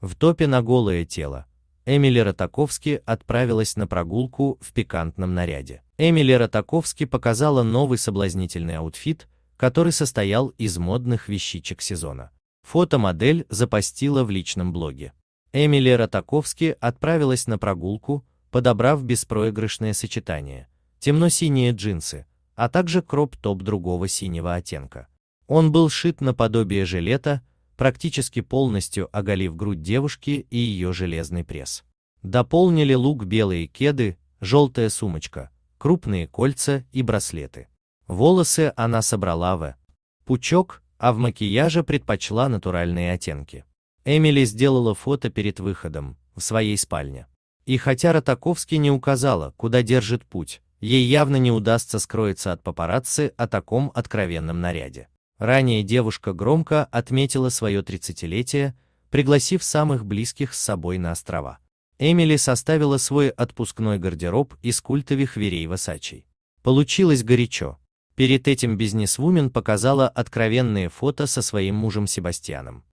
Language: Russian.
В топе на голое тело. Эмили Ротаковски отправилась на прогулку в пикантном наряде. Эмили Ротаковски показала новый соблазнительный аутфит, который состоял из модных вещичек сезона. Фотомодель запостила в личном блоге. Эмили Ротаковски отправилась на прогулку, подобрав беспроигрышное сочетание – темно-синие джинсы, а также кроп-топ другого синего оттенка. Он был шит наподобие жилета практически полностью оголив грудь девушки и ее железный пресс. Дополнили лук белые кеды, желтая сумочка, крупные кольца и браслеты. Волосы она собрала в пучок, а в макияже предпочла натуральные оттенки. Эмили сделала фото перед выходом, в своей спальне. И хотя Ротаковский не указала, куда держит путь, ей явно не удастся скроиться от папарацци о таком откровенном наряде. Ранее девушка громко отметила свое 30-летие, пригласив самых близких с собой на острова. Эмили составила свой отпускной гардероб из культовых верей Васачей. Получилось горячо. Перед этим бизнесвумен показала откровенные фото со своим мужем Себастьяном.